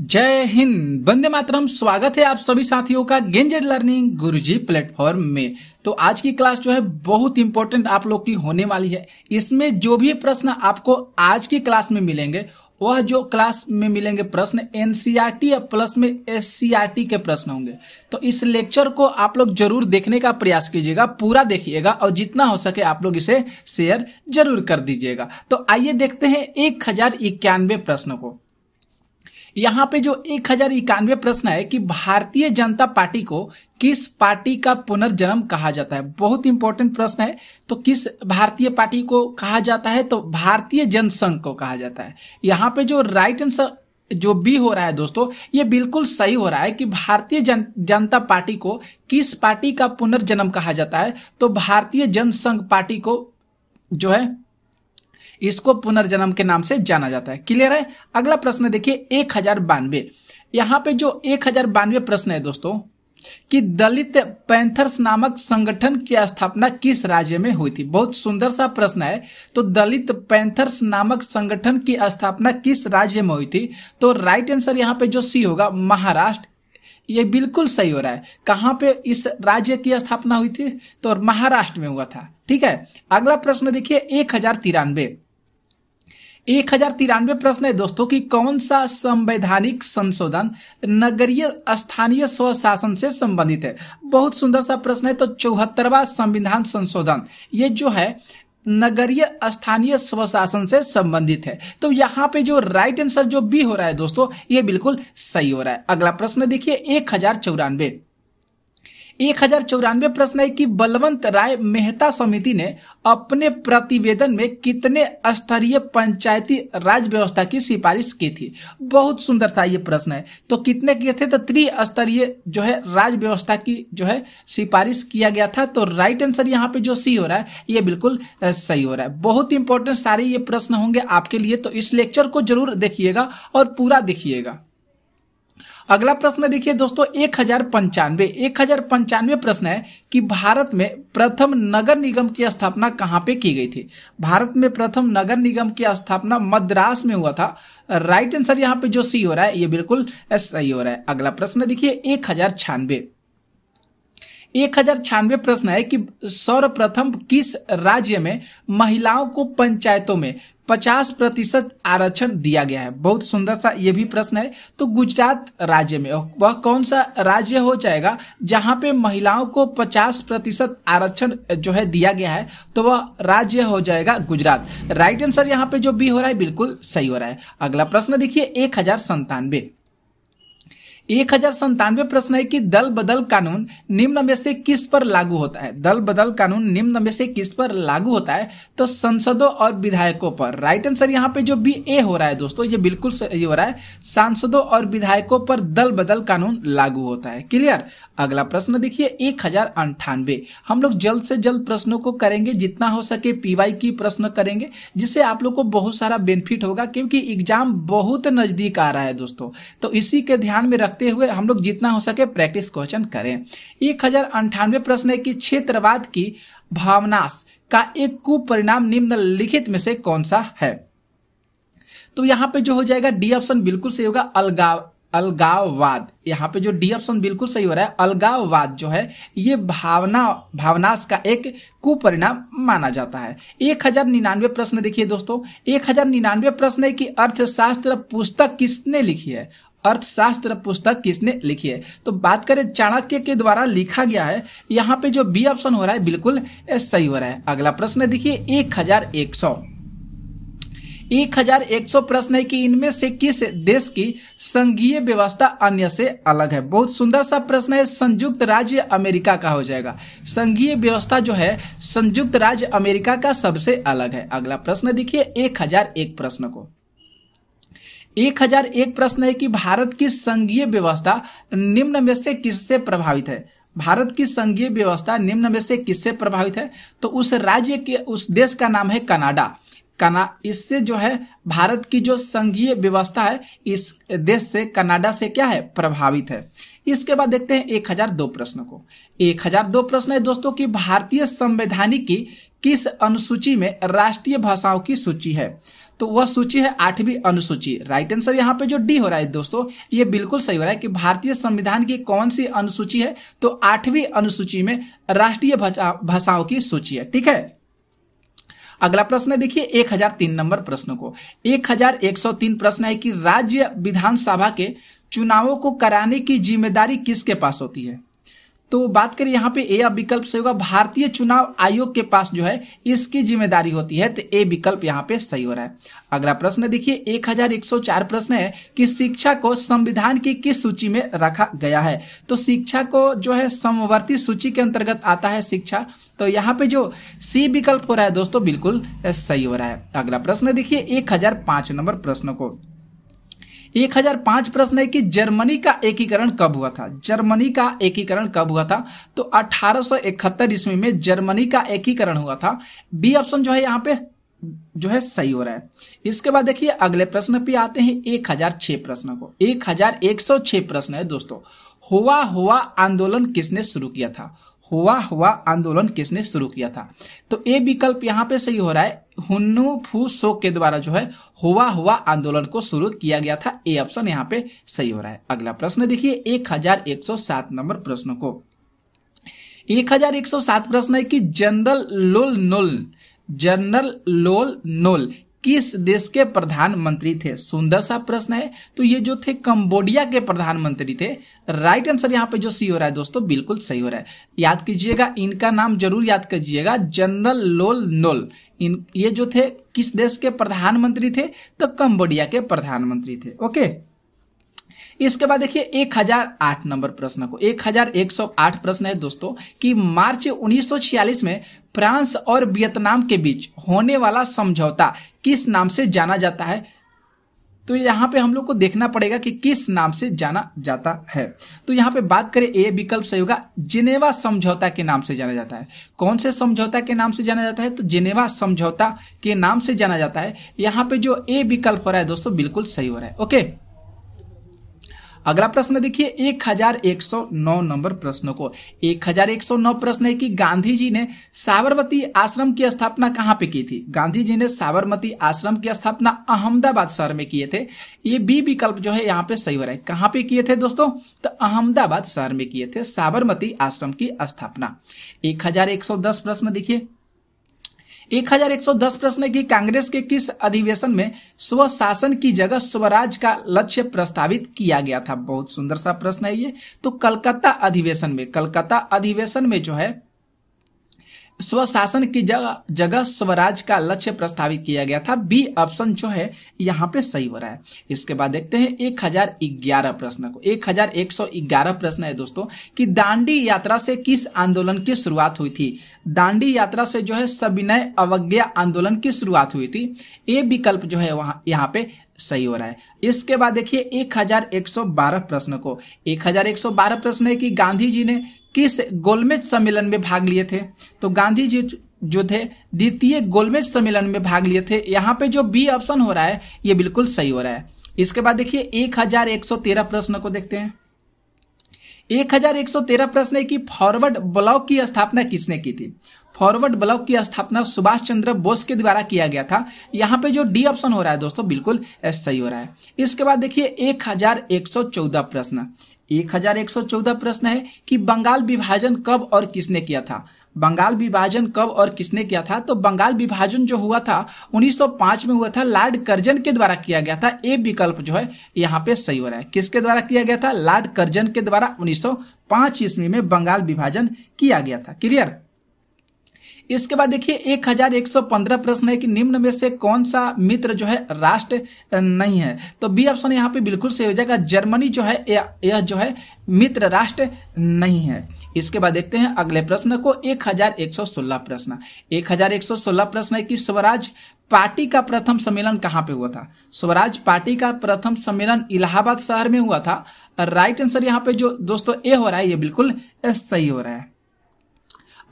जय हिंद बंदे मातरम स्वागत है आप सभी साथियों का गेंजेड लर्निंग गुरुजी प्लेटफॉर्म में तो आज की क्लास जो है बहुत इंपॉर्टेंट आप लोग की होने वाली है इसमें जो भी प्रश्न आपको आज की क्लास में मिलेंगे वह जो क्लास में मिलेंगे प्रश्न एनसीईआरटी e या प्लस में एससीईआरटी e के प्रश्न होंगे तो इस लेक्चर को आप लोग जरूर देखने का प्रयास कीजिएगा पूरा देखिएगा और जितना हो सके आप लोग इसे शेयर जरूर कर दीजिएगा तो आइए देखते हैं एक हजार इक्यानवे को यहाँ पे जो एक हजार इक्यानवे प्रश्न है कि भारतीय जनता पार्टी को किस पार्टी का पुनर्जन्म कहा जाता है बहुत इंपॉर्टेंट प्रश्न है तो किस भारतीय पार्टी को कहा जाता है तो भारतीय जनसंघ को कहा जाता है यहाँ पे जो राइट आंसर जो बी हो रहा है दोस्तों ये बिल्कुल सही हो रहा है कि भारतीय जन, जनता पार्टी को किस पार्टी का पुनर्जन्म कहा जाता है तो भारतीय जनसंघ पार्टी को जो है इसको पुनर्जन्म के नाम से जाना जाता है क्लियर है अगला प्रश्न देखिए एक हजार बानवे यहां पर जो एक हजार बानवे प्रश्न है दोस्तों कि दलित पैंथर्स नामक संगठन की स्थापना किस राज्य में हुई थी बहुत सुंदर सा प्रश्न है तो दलित पैंथर्स नामक संगठन की स्थापना किस राज्य में हुई थी तो राइट आंसर यहां पे जो सी होगा महाराष्ट्र ये बिल्कुल सही हो रहा है कहाँ पे इस राज्य की स्थापना हुई थी तो महाराष्ट्र में हुआ था ठीक है अगला प्रश्न देखिए एक हजार तिरानवे एक हजार तिरानवे प्रश्न है दोस्तों कि कौन सा संवैधानिक संशोधन नगरीय स्थानीय स्वशासन से संबंधित है बहुत सुंदर सा प्रश्न है तो चौहत्तरवा संविधान संशोधन ये जो है नगरीय स्थानीय स्वशासन से संबंधित है तो यहाँ पे जो राइट आंसर जो बी हो रहा है दोस्तों ये बिल्कुल सही हो रहा है अगला प्रश्न देखिए एक हजार चौरानवे एक हजार चौरानवे प्रश्न है कि बलवंत राय मेहता समिति ने अपने प्रतिवेदन में कितने स्तरीय पंचायती राज व्यवस्था की सिफारिश की थी बहुत सुंदर था ये प्रश्न है तो कितने किए थे तो त्रिस्तरीय जो है राज व्यवस्था की जो है सिफारिश किया गया था तो राइट आंसर यहाँ पे जो सी हो रहा है ये बिल्कुल सही हो रहा है बहुत इंपॉर्टेंट सारे ये प्रश्न होंगे आपके लिए तो इस लेक्चर को जरूर देखिएगा और पूरा देखिएगा अगला प्रश्न देखिए दोस्तों एक हजार पंचानवे एक हजार पंचानवे प्रश्न है कि भारत में प्रथम नगर निगम की स्थापना कहां पे की गई थी भारत में प्रथम नगर निगम की स्थापना मद्रास में हुआ था राइट आंसर यहां पे जो सी हो रहा है ये बिल्कुल सही हो रहा है अगला प्रश्न देखिए एक हजार छानबे एक हजार छानवे प्रश्न है कि सर्वप्रथम किस राज्य में महिलाओं को पंचायतों में पचास प्रतिशत आरक्षण दिया गया है बहुत सुंदर सा ये भी प्रश्न है तो गुजरात राज्य में वह कौन सा राज्य हो जाएगा जहां पे महिलाओं को पचास प्रतिशत आरक्षण जो है दिया गया है तो वह राज्य हो जाएगा गुजरात राइट आंसर यहाँ पे जो बी हो रहा है बिल्कुल सही हो रहा है अगला प्रश्न देखिए एक हजार संतानवे एक हजार संतानवे प्रश्न है कि दल बदल कानून निम्न में से किस पर लागू होता है दल बदल कानून निम्न में से किस पर लागू होता है तो संसदों और विधायकों पर राइट आंसर यहाँ पे जो बी ए हो रहा है दोस्तों ये बिल्कुल सही हो रहा है सांसदों और विधायकों पर दल बदल कानून लागू होता है क्लियर अगला प्रश्न देखिए एक हजार अंठानवे हम लोग जल्द से जल्द प्रश्नों को करेंगे जितना हो सके पीवाई की प्रश्न करेंगे जिससे आप लोग को बहुत सारा बेनिफिट होगा क्योंकि एग्जाम बहुत नजदीक आ रहा है दोस्तों तो इसी के ध्यान में रख रखते हुए हम लोग जितना हो सके प्रैक्टिस क्वेश्चन करें एक हजार अंठानवे प्रश्न है कि क्षेत्रवाद की भावनाश का एक कुपरिणाम निम्नलिखित में से कौन सा है तो यहाँ पे जो हो जाएगा डी ऑप्शन बिल्कुल सही होगा अलगाव अलगाववाद यहाँ पे जो डी ऑप्शन बिल्कुल सही हो रहा है अलगाववाद जो है ये भावना भावनाश का एक कुपरिणाम माना जाता है एक हजार निन्यानवे प्रश्न देखिए दोस्तों एक हजार निन्यानवे प्रश्न है कि अर्थशास्त्र पुस्तक किसने लिखी है अर्थशास्त्र पुस्तक किसने लिखी है तो बात करें चाणक्य के द्वारा लिखा गया है यहाँ पे जो बी ऑप्शन हो रहा है बिल्कुल सही हो रहा है अगला प्रश्न देखिए एक हजार एक सौ एक हजार एक सौ प्रश्न है कि इनमें से किस देश की संघीय व्यवस्था अन्य से अलग है बहुत सुंदर सा प्रश्न है संयुक्त राज्य अमेरिका का हो जाएगा संघीय व्यवस्था जो है संयुक्त राज्य अमेरिका का सबसे अलग है अगला प्रश्न देखिए एक हजार एक प्रश्न को एक हजार एक प्रश्न है कि भारत की संघीय व्यवस्था निम्न में से किससे प्रभावित है भारत की संघीय व्यवस्था निम्न में से किससे प्रभावित है तो उस राज्य के उस देश का नाम है कनाडा कना इससे जो है भारत की जो संघीय व्यवस्था है इस देश से कनाडा से क्या है प्रभावित है इसके बाद देखते हैं एक हजार दो प्रश्न को एक हजार दो प्रश्न है दोस्तों कि भारतीय संवैधानिक की किस अनुसूची में राष्ट्रीय भाषाओं की सूची है तो वह सूची है आठवीं अनुसूची राइट आंसर यहाँ पे जो डी हो रहा है दोस्तों ये बिल्कुल सही हो रहा है कि भारतीय संविधान की कौन सी अनुसूची है तो आठवीं अनुसूची में राष्ट्रीय भाषाओं की सूची है ठीक है अगला प्रश्न है देखिए 1003 नंबर प्रश्न को 1103 प्रश्न है कि राज्य विधानसभा के चुनावों को कराने की जिम्मेदारी किसके पास होती है तो बात करें यहाँ पे ए विकल्प सही होगा भारतीय चुनाव आयोग के पास जो है इसकी जिम्मेदारी होती है तो ए विकल्प यहाँ पे सही हो रहा है अगला प्रश्न देखिए 1104 प्रश्न है कि शिक्षा को संविधान की किस सूची में रखा गया है तो शिक्षा को जो है समवर्ती सूची के अंतर्गत आता है शिक्षा तो यहाँ पे जो सी विकल्प हो रहा है दोस्तों बिल्कुल सही हो रहा है अगला प्रश्न देखिए एक नंबर प्रश्न को पांच प्रश्न है कि जर्मनी का एकीकरण कब हुआ था जर्मनी का एकीकरण कब हुआ था तो अठारह ईस्वी में जर्मनी का एकीकरण हुआ था बी ऑप्शन जो है यहाँ पे जो है सही हो रहा है इसके बाद देखिए अगले प्रश्न पे आते हैं 1006 प्रश्न को 1106 प्रश्न है दोस्तों हुआ हुआ आंदोलन किसने शुरू किया था हुआ हुआ आंदोलन किसने शुरू किया था तो ए विकल्प यहाँ पे सही हो रहा है हुन्नू फू सो के द्वारा जो है हुआ हुआ आंदोलन को शुरू किया गया था ए ऑप्शन यहाँ पे सही हो रहा है अगला प्रश्न देखिए एक हजार एक सौ सात नंबर प्रश्न को एक हजार एक सौ सात प्रश्न है कि जनरल लोल नोल जनरल लोल नोल किस देश के प्रधानमंत्री थे सुंदर सा प्रश्न है तो ये जो थे कंबोडिया के प्रधानमंत्री थे राइट आंसर यहाँ पे जो सी हो रहा है दोस्तों बिल्कुल सही हो रहा है याद कीजिएगा इनका नाम जरूर याद कीजिएगा जनरल लोल नोल इन ये जो थे किस देश के प्रधानमंत्री थे तो कंबोडिया के प्रधानमंत्री थे ओके इसके बाद देखिए 1008 नंबर प्रश्न को 1108 प्रश्न है दोस्तों कि मार्च 1946 में फ्रांस और वियतनाम के बीच होने वाला समझौता किस नाम से जाना जाता है तो यहाँ पे हम लोग को देखना पड़ेगा कि किस नाम से जाना जाता है तो यहाँ पे बात करें ए विकल्प सही होगा जिनेवा समझौता के नाम से जाना जाता है कौन से समझौता के नाम से जाना जाता है तो जिनेवा समझौता के नाम से जाना जाता है यहाँ पे जो ए विकल्प हो रहा है दोस्तों बिल्कुल सही हो रहा है ओके अगला प्रश्न देखिए 1109 नंबर प्रश्न को 1109 प्रश्न है कि गांधी जी ने साबरमती आश्रम की स्थापना कहाँ पे की थी गांधी जी ने साबरमती आश्रम की स्थापना अहमदाबाद शहर में किए थे ये बी विकल्प जो है यहाँ पे सही हो रहा है कहाँ पे किए थे दोस्तों तो अहमदाबाद शहर में किए थे साबरमती आश्रम की स्थापना एक प्रश्न देखिए 1110 प्रश्न है कि कांग्रेस के किस अधिवेशन में स्वशासन की जगह स्वराज का लक्ष्य प्रस्तावित किया गया था बहुत सुंदर सा प्रश्न है ये तो कलकत्ता अधिवेशन में कलकत्ता अधिवेशन में जो है स्वशासन की जगह जगह स्वराज का लक्ष्य प्रस्तावित किया गया था बी ऑप्शन जो है यहाँ पे सही हो रहा है इसके बाद देखते हैं एक हजार ग्यारह प्रश्न को एक हजार एक सौ ग्यारह प्रश्न है दोस्तों कि दांडी यात्रा से किस आंदोलन की शुरुआत हुई थी दांडी यात्रा से जो है सविनय अवज्ञा आंदोलन की शुरुआत हुई थी ए विकल्प जो है वहां यहाँ पे सही हो रहा है इसके बाद देखिए 1112 प्रश्न को 1112 प्रश्न है कि गांधी जी ने किस गोलमेज सम्मेलन में भाग लिए थे तो गांधी जी जो थे द्वितीय गोलमेज सम्मेलन में भाग लिए थे यहाँ पे जो बी ऑप्शन हो रहा है ये बिल्कुल सही हो रहा है इसके बाद देखिए 1113 प्रश्न को देखते हैं 1113 प्रश्न है कि फॉरवर्ड ब्लॉक की स्थापना किसने की थी फॉरवर्ड ब्लॉक की स्थापना सुभाष चंद्र बोस के द्वारा किया गया था यहाँ पे जो डी ऑप्शन हो रहा है दोस्तों बिल्कुल सही हो रहा है इसके बाद देखिए 1114 प्रश्न 1114 प्रश्न है कि बंगाल विभाजन कब और किसने किया था बंगाल विभाजन कब और किसने किया था तो बंगाल विभाजन जो हुआ था 1905 में हुआ था लॉर्ड कर्जन के द्वारा किया गया था ए विकल्प जो है यहाँ पे सही हो रहा है किसके द्वारा किया गया था लॉर्ड कर्जन के द्वारा 1905 ईस्वी में बंगाल विभाजन किया गया था क्लियर इसके बाद देखिए 1115 प्रश्न है कि निम्न में से कौन सा मित्र जो है राष्ट्र नहीं है तो बी ऑप्शन यहाँ पे बिल्कुल सही हो जाएगा जर्मनी जो है यह जो है मित्र राष्ट्र नहीं है इसके बाद देखते हैं अगले प्रश्न को 1116 प्रश्न 1116 प्रश्न है कि स्वराज पार्टी का प्रथम सम्मेलन कहाँ पे हुआ था स्वराज पार्टी का प्रथम सम्मेलन इलाहाबाद शहर में हुआ था राइट आंसर यहाँ पे जो दोस्तों ए हो रहा है ये बिल्कुल सही हो रहा है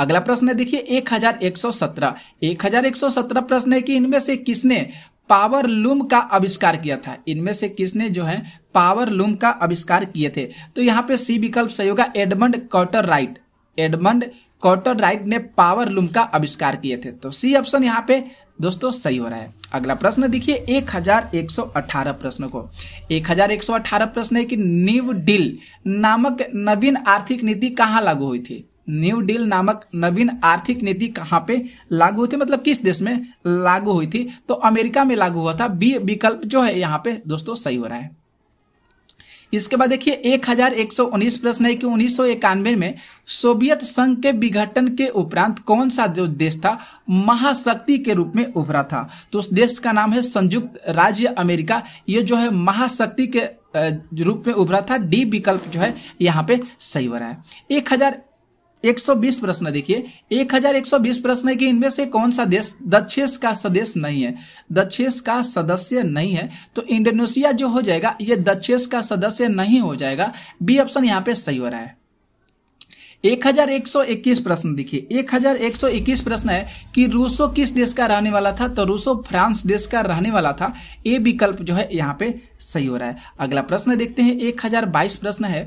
अगला प्रश्न है देखिए एक हजार एक सौ सत्रह एक हजार एक सौ सत्रह प्रश्न है कि इनमें से किसने पावर लूम का आविष्कार किया था इनमें से किसने जो है पावर लूम का आविष्कार किए थे तो यहाँ पे सी विकल्प सही होगा Edmund Cartwright Edmund Cartwright ने पावर लूम का आविष्कार किए थे तो सी ऑप्शन यहाँ पे दोस्तों सही हो रहा है अगला प्रश्न देखिए 1118 प्रश्न को 1118 प्रश्न है कि न्यू डील नामक नवीन आर्थिक नीति कहाँ लागू हुई थी न्यू डील नामक नवीन आर्थिक नीति कहाँ पे लागू हुई थी मतलब किस देश में लागू हुई थी तो अमेरिका में लागू हुआ था बी विकल्प जो है यहाँ पे दोस्तों सही हो रहा है इसके बाद देखिए 1119 प्रश्न है कि उन्नीस में सोवियत संघ के विघटन के उपरांत कौन सा जो देश था महाशक्ति के रूप में उभरा था तो उस देश का नाम है संयुक्त राज्य अमेरिका ये जो है महाशक्ति के रूप में उभरा था डी विकल्प जो है यहाँ पे सही हो रहा है एक हजार 120 प्रश्न देखिए 1120 प्रश्न है कि इनमें से कौन सा देश दक्षेस का सदस्य नहीं है दक्षेस का सदस्य नहीं है तो इंडोनेशिया जो हो जाएगा ये दक्षेस का सदस्य नहीं हो जाएगा बी ऑप्शन यहाँ पे सही हो रहा है 1121 प्रश्न देखिए 1121 प्रश्न है कि रूसो किस देश का रहने वाला था तो रूसो फ्रांस देश का रहने वाला था ए विकल्प जो है यहाँ पे सही हो रहा है अगला प्रश्न देखते हैं 1022 प्रश्न है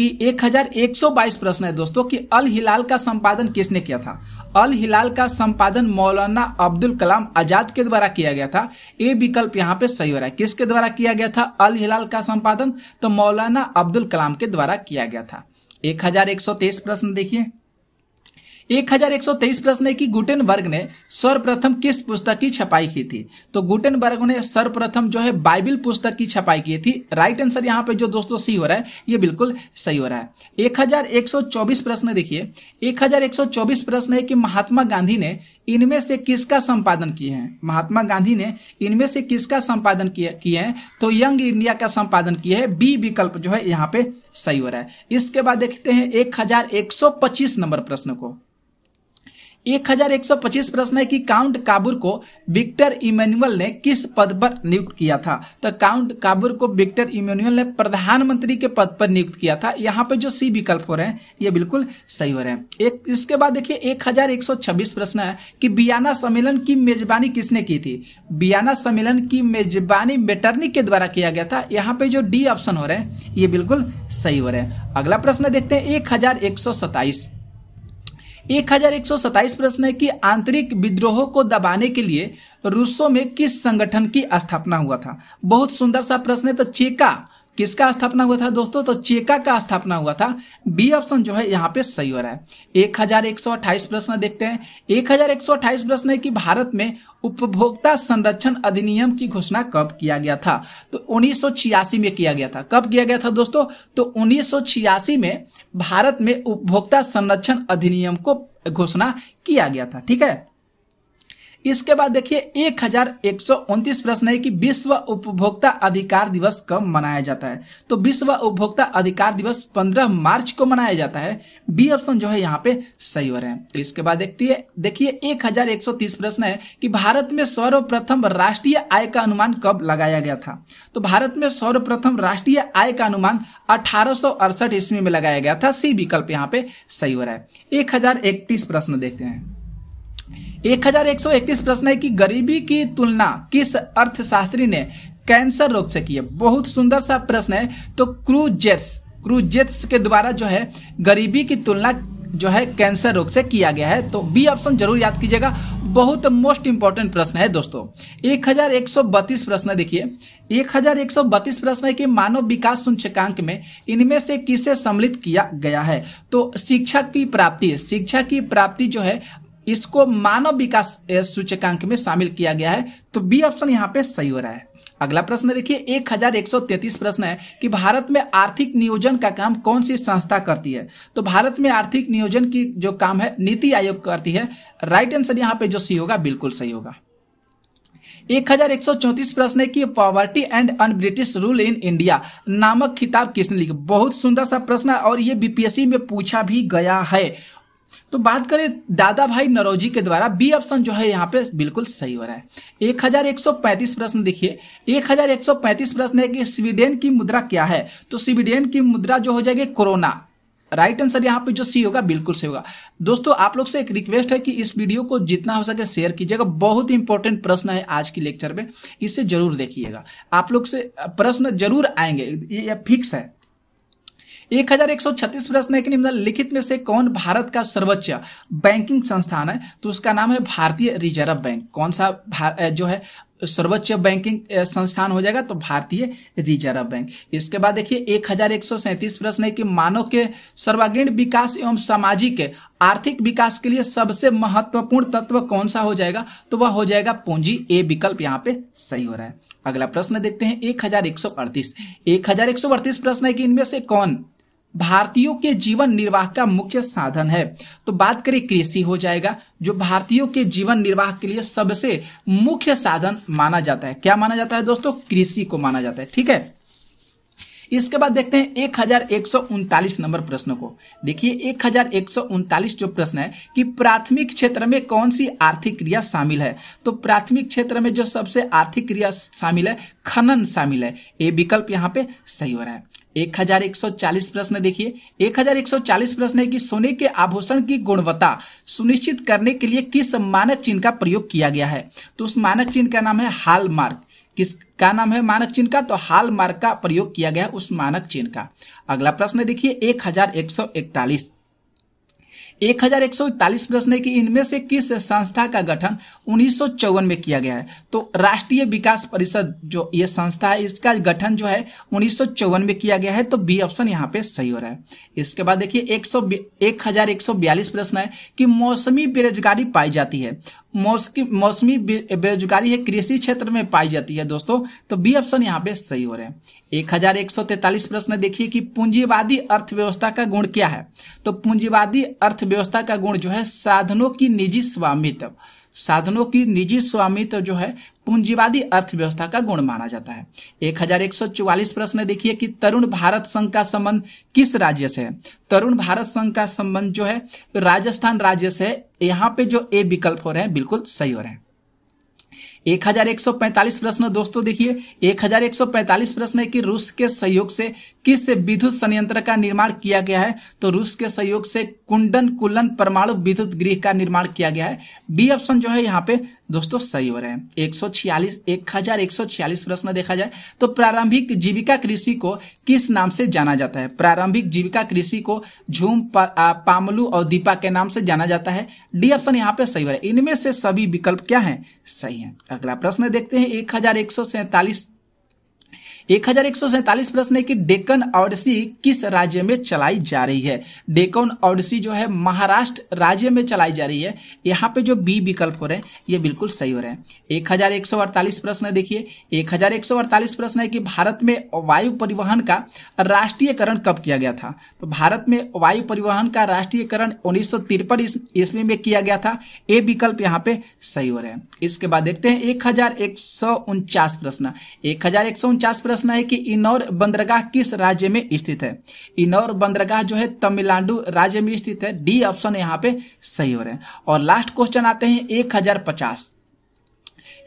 कि 1122 प्रश्न है दोस्तों कि अल हिलाल का संपादन किसने किया था अल हिलाल का संपादन मौलाना अब्दुल कलाम आजाद के द्वारा किया गया था ए विकल्प यहाँ पे सही हो रहा है किसके द्वारा किया गया था अल हिलाल का संपादन तो मौलाना अब्दुल कलाम के द्वारा किया गया था एक हजार एक सौ तेईस प्रश्न देखिए एक हजार एक सौ तेईस प्रश्न है कि गुटेनबर्ग ने सर्वप्रथम किस पुस्तक की छपाई की थी तो गुटेनबर्ग ने सर्वप्रथम जो है बाइबिल पुस्तक की छपाई की थी राइट आंसर यहाँ पे जो दोस्तों सही हो रहा है ये बिल्कुल सही हो रहा है एक हजार एक सौ चौबीस प्रश्न देखिए एक हजार एक सौ चौबीस प्रश्न है कि महात्मा गांधी ने इनमें से किसका संपादन किए हैं महात्मा गांधी ने इनमें से किसका संपादन किए हैं तो यंग इंडिया का संपादन किया है बी विकल्प जो है यहाँ पे सही हो रहा है इसके बाद देखते हैं 1125 नंबर प्रश्न को 1125 प्रश्न है कि काउंट काबुर को विक्टर इमेनुअल ने किस पद पर नियुक्त किया था तो काउंट काबुर को विक्टर इमेनुअल ने प्रधानमंत्री के पद पर नियुक्त किया था यहाँ पे जो सी विकल्प हो रहे हैं ये बिल्कुल सही हो रहे हैं एक इसके बाद देखिए 1126 प्रश्न है कि बियाना सम्मेलन की मेजबानी किसने की थी बियाना सम्मेलन की मेजबानी मेटर्निक के द्वारा किया गया था यहाँ पे जो डी ऑप्शन हो रहे हैं ये बिल्कुल सही हो रहे हैं अगला प्रश्न देखते हैं एक एक हजार एक सौ सत्ताईस प्रश्न है कि आंतरिक विद्रोह को दबाने के लिए रूसों में किस संगठन की स्थापना हुआ था बहुत सुंदर सा प्रश्न है तो चेका किसका स्थापना हुआ था दोस्तों तो चेका का स्थापना हुआ था बी ऑप्शन जो है यहाँ पे सही हो रहा है एक हजार एक सौ अट्ठाईस प्रश्न देखते हैं एक हजार एक सौ अट्ठाईस प्रश्न है कि भारत में उपभोक्ता संरक्षण अधिनियम की घोषणा कब किया गया था तो छियासी में किया गया था कब किया गया था दोस्तों तो छियासी में भारत में उपभोक्ता संरक्षण अधिनियम को घोषणा किया गया था ठीक है इसके बाद देखिए एक हजार एक सौ उनतीस प्रश्न है कि विश्व उपभोक्ता अधिकार दिवस कब मनाया जाता है तो विश्व उपभोक्ता अधिकार दिवस पंद्रह मार्च को मनाया जाता है बी ऑप्शन जो है यहाँ पे सही हो रहे हैं तो इसके बाद देखती है देखिए एक हजार एक सौ तीस प्रश्न है कि भारत में सर्वप्रथम राष्ट्रीय आय का अनुमान कब लगाया गया था तो भारत में सर्वप्रथम राष्ट्रीय आय का अनुमान अठारह अड़सठ ईस्वी में लगाया गया था सी विकल्प यहाँ पे सही हो रहा है एक हजार प्रश्न देखते हैं 1131 प्रश्न है कि गरीबी की तुलना किस अर्थशास्त्री ने कैंसर रोग से की है बहुत सुंदर सा प्रश्न है तो क्रूजेट्स क्रूजेट्स के द्वारा जो है गरीबी की तुलना जो है कैंसर रोग से किया गया है तो बी ऑप्शन जरूर याद कीजिएगा बहुत मोस्ट इंपॉर्टेंट प्रश्न है दोस्तों 1132 प्रश्न देखिए 1132 प्रश्न है कि मानव विकास सूचकांक में इनमें से किसे सम्मिलित किया गया है तो शिक्षा की प्राप्ति शिक्षा की प्राप्ति जो है इसको मानव विकास सूचकांक में शामिल किया गया है तो बी ऑप्शन यहाँ पे सही हो रहा है अगला प्रश्न देखिए 1133 प्रश्न है कि भारत में आर्थिक नियोजन का काम कौन सी संस्था करती है तो भारत में आर्थिक नियोजन की जो काम है नीति आयोग करती है राइट आंसर यहाँ पे जो सी होगा बिल्कुल सही होगा 1134 प्रश्न है कि poverty and un British rule in India नामक खिताब किसने लिखा बहुत सुंदर सा प्रश्न है और ये बीपीएससी में पूछा भी गया है तो बात करें दादा भाई नरोजी के द्वारा बी ऑप्शन जो है यहाँ पे बिल्कुल सही हो रहा है 1135 प्रश्न देखिए 1135 प्रश्न है कि स्वीडन की मुद्रा क्या है तो स्वीडन की मुद्रा जो हो जाएगी कोरोना राइट आंसर यहाँ पे जो सी होगा बिल्कुल सही होगा दोस्तों आप लोग से एक रिक्वेस्ट है कि इस वीडियो को जितना हो सके शेयर कीजिएगा बहुत ही इंपॉर्टेंट प्रश्न है आज की लेक्चर में इसे जरूर देखिएगा आप लोग से प्रश्न जरूर आएंगे ये फिक्स है एक हजार एक सौ छत्तीस प्रश्न है कि निम्न मतलब लिखित में से कौन भारत का सर्वोच्च बैंकिंग संस्थान है तो उसका नाम है भारतीय रिजर्व बैंक कौन सा जो है सर्वोच्च बैंकिंग संस्थान हो जाएगा तो भारतीय रिजर्व बैंक इसके बाद देखिए एक हजार एक सौ सैंतीस प्रश्न है कि मानव के सर्वागीण विकास एवं सामाजिक आर्थिक विकास के लिए सबसे महत्वपूर्ण तत्व कौन सा हो जाएगा तो वह हो जाएगा पूंजी ए विकल्प यहाँ पे सही हो रहा है अगला प्रश्न देखते हैं एक हजार एक सौ अड़तीस एक हजार एक सौ अड़तीस प्रश्न है कि इनमें से कौन भारतीयों के जीवन निर्वाह का मुख्य साधन है तो बात करें कृषि हो जाएगा जो भारतीयों के जीवन निर्वाह के लिए सबसे मुख्य साधन माना जाता है क्या माना जाता है दोस्तों कृषि को माना जाता है ठीक है इसके बाद देखते हैं एक हजार एक सौ उनतालीस नंबर प्रश्न को देखिए एक हजार एक सौ उनतालीस जो प्रश्न है कि प्राथमिक क्षेत्र में कौन सी आर्थिक क्रिया शामिल है तो प्राथमिक क्षेत्र में जो सबसे आर्थिक क्रिया शामिल है खनन शामिल है ये विकल्प यहाँ पे सही हो रहा है एक हजार एक सौ चालीस प्रश्न देखिए एक हजार एक सौ चालीस प्रश्न है कि सोने के आभूषण की गुणवत्ता सुनिश्चित करने के लिए किस मानक चिन्ह का प्रयोग किया गया है तो उस मानक चिन्ह का नाम है हाल मार्क किस क्या नाम है मानक चिन्ह का तो हाल मार्क का प्रयोग किया गया उस मानक चिन्ह का अगला प्रश्न देखिए एक हजार एक सौ इकतालीस एक हजार एक सौ इकतालीस प्रश्न है कि इनमें से किस संस्था का गठन उन्नीस में किया गया है तो राष्ट्रीय विकास परिषद जो ये संस्था है इसका गठन जो है उन्नीस में किया गया है तो बी ऑप्शन यहाँ पे सही हो रहा है इसके बाद देखिए एक सौ प्रश्न है कि मौसमी बेरोजगारी पाई जाती है मौसमी बेरोजगारी है कृषि क्षेत्र में पाई जाती है दोस्तों तो बी ऑप्शन यहाँ पे सही हो रहे हैं एक हजार एक सौ तैतालीस प्रश्न देखिए कि पूंजीवादी अर्थव्यवस्था का गुण क्या है तो पूंजीवादी अर्थव्यवस्था का गुण जो है साधनों की निजी स्वामित्व साधनों की निजी स्वामित्व जो है पूंजीवादी अर्थव्यवस्था का गुण माना जाता है 1144 प्रश्न देखिए कि तरुण भारत संघ का संबंध किस राज्य से है तरुण भारत संघ का संबंध जो है राजस्थान राज्य से यहाँ पे जो ए विकल्प हो रहे हैं बिल्कुल सही हो रहे हैं 1145 प्रश्न दोस्तों देखिए 1145 प्रश्न है कि रूस के सहयोग से किस विद्युत संयंत्र का निर्माण किया गया है तो रूस के सहयोग से कुंडन कुलन परमाणु विद्युत गृह का निर्माण किया गया है बी ऑप्शन जो है यहाँ पे दोस्तों सही हो रहे हैं एक सौ छियालीस एक हजार एक सौ छियालीस प्रश्न देखा जाए तो प्रारंभिक जीविका कृषि को किस नाम से जाना जाता है प्रारंभिक जीविका कृषि को झूम पा, पामलू और दीपा के नाम से जाना जाता है डी ऑप्शन यहाँ पे सही हो रहा है इनमें से सभी विकल्प क्या है सही है अगला प्रश्न देखते हैं एक हजार एक सौ सैतालीस एक हजार एक सौ सैतालीस प्रश्न है कि डेकन ओडिसी किस राज्य में चलाई जा रही है डेकन ओडिसी जो है महाराष्ट्र राज्य में चलाई जा रही है यहाँ पे जो बी विकल्प हो रहे हैं ये बिल्कुल सही हो रहे हैं एक हजार एक सौ अड़तालीस प्रश्न देखिए एक हजार एक सौ अड़तालीस प्रश्न है कि भारत में वायु परिवहन का राष्ट्रीयकरण कब किया गया था तो भारत में वायु परिवहन का राष्ट्रीयकरण उन्नीस सौ तिरपन ईस्वी में किया गया था ए विकल्प यहाँ पे सही हो रहे हैं इसके बाद देखते हैं एक हजार एक सौ उनचास प्रश्न एक हजार एक सौ उनचास प्रश्न प्रश्न है कि इनौर बंदरगाह किस राज्य में स्थित है इनौर बंदरगाह जो है तमिलनाडु राज्य में स्थित है डी ऑप्शन यहाँ पे सही हो रहे हैं और लास्ट क्वेश्चन आते हैं एक हजार पचास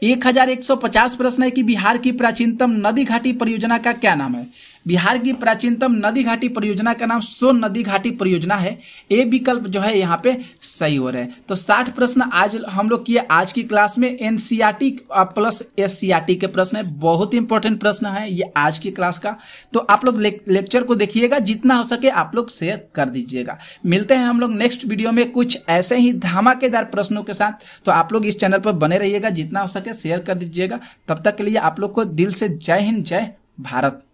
एक हजार एक सौ पचास प्रश्न है कि बिहार की प्राचीनतम नदी घाटी परियोजना का क्या नाम है बिहार की प्राचीनतम नदी घाटी परियोजना का नाम सोन नदी घाटी परियोजना है ए विकल्प जो है यहाँ पे सही हो रहे हैं तो साठ प्रश्न आज हम लोग किए आज की क्लास में एनसीआरटी प्लस एस के प्रश्न है बहुत इंपॉर्टेंट प्रश्न है ये आज की क्लास का तो आप लोग लेक्चर को देखिएगा जितना हो सके आप लोग शेयर कर दीजिएगा मिलते हैं हम लोग नेक्स्ट वीडियो में कुछ ऐसे ही धमाकेदार प्रश्नों के साथ तो आप लोग इस चैनल पर बने रहिएगा जितना हो सके सके शेयर कर दीजिएगा तब तक के लिए आप लोग को दिल से जय हिंद जय भारत